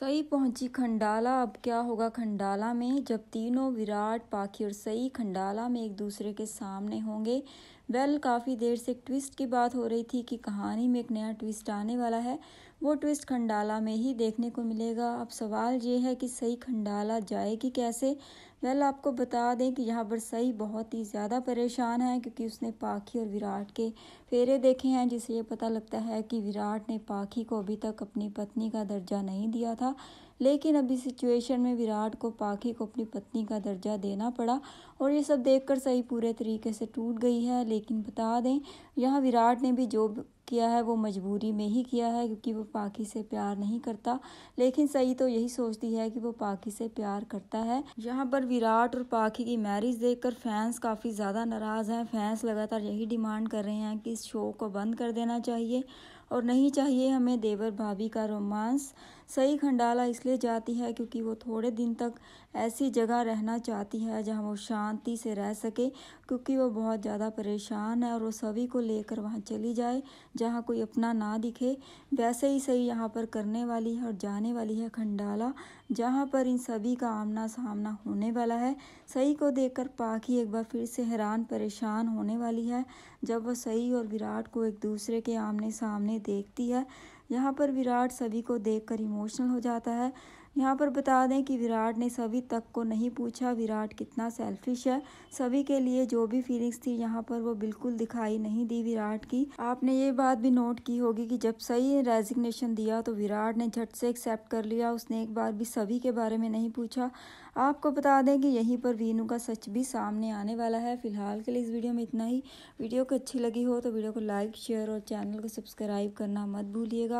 सई पहुंची खंडाला अब क्या होगा खंडाला में जब तीनों विराट पाखी और सई खंडाला में एक दूसरे के सामने होंगे वेल काफ़ी देर से एक ट्विस्ट की बात हो रही थी कि कहानी में एक नया ट्विस्ट आने वाला है वो ट्विस्ट खंडाला में ही देखने को मिलेगा अब सवाल ये है कि सही खंडाला जाएगी कैसे वेल आपको बता दें कि यहाँ पर सही बहुत ही ज़्यादा परेशान है क्योंकि उसने पाखी और विराट के फेरे देखे हैं जिससे ये पता लगता है कि विराट ने पाखी को अभी तक अपनी पत्नी का दर्जा नहीं दिया था लेकिन अभी सिचुएशन में विराट को पाखी को अपनी पत्नी का दर्जा देना पड़ा और ये सब देखकर सही पूरे तरीके से टूट गई है लेकिन बता दें यहाँ विराट ने भी जो किया है वो मजबूरी में ही किया है क्योंकि वो पाकि से प्यार नहीं करता लेकिन सही तो यही सोचती है कि वो पाकि से प्यार करता है यहाँ पर विराट और पाकि की मैरिज देखकर फैंस काफ़ी ज़्यादा नाराज़ हैं फैंस लगातार यही डिमांड कर रहे हैं कि इस शो को बंद कर देना चाहिए और नहीं चाहिए हमें देवर भाभी का रोमांस सही खंडाला इसलिए जाती है क्योंकि वो थोड़े दिन तक ऐसी जगह रहना चाहती है जहां वो शांति से रह सके क्योंकि वो बहुत ज़्यादा परेशान है और वो सभी को लेकर वहां चली जाए जहां कोई अपना ना दिखे वैसे ही सही यहां पर करने वाली है और जाने वाली है खंडाला जहां पर इन सभी का आमना सामना होने वाला है सही को देखकर पाखी एक बार फिर से हैरान परेशान होने वाली है जब वो सही और विराट को एक दूसरे के आमने सामने देखती है यहाँ पर विराट सभी को देखकर इमोशनल हो जाता है यहाँ पर बता दें कि विराट ने सभी तक को नहीं पूछा विराट कितना सेल्फिश है सभी के लिए जो भी फीलिंग्स थी यहाँ पर वो बिल्कुल दिखाई नहीं दी विराट की आपने ये बात भी नोट की होगी कि जब सही ने रेजिग्नेशन दिया तो विराट ने झट से एक्सेप्ट कर लिया उसने एक बार भी सभी के बारे में नहीं पूछा आपको बता दें कि यहीं पर वीनू का सच भी सामने आने वाला है फिलहाल के लिए इस वीडियो में इतना ही वीडियो को अच्छी लगी हो तो वीडियो को लाइक शेयर और चैनल को सब्सक्राइब करना मत भूलिएगा